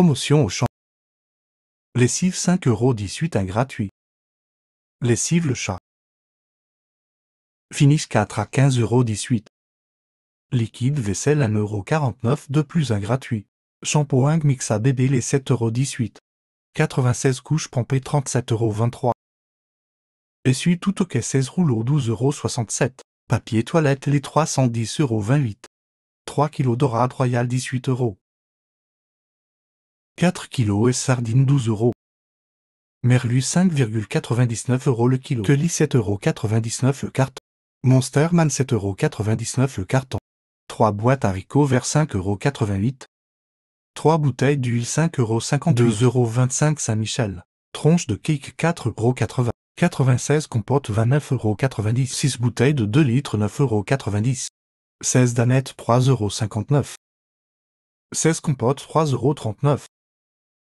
Promotion au champ. Lessive 5 euros gratuit. Lessive le chat. Finish 4 à 15 euros Liquide vaisselle 1 euro 49 de plus un gratuit. Shampoing mixa bébé les 7 euros 96 couches pompées 37 euros 23. Essuie tout ok 16 rouleaux 12 euros Papier toilette les 310 euros 28. 3 kg dorade royal 18 euros. 4 kg et sardines 12 euros. Merlu 5,99 euros le kilo. Kelly 7,99 le carton. Monsterman 7,99 euros le carton. 3 boîtes haricots vers 5,88 3 bouteilles d'huile euros. 2,25 Saint-Michel. Tronche de cake 4,80 96 compote 29,90 6 bouteilles de 2 litres 9,90 16 danettes 3,59 euros. 16 compotes 3,39 euros.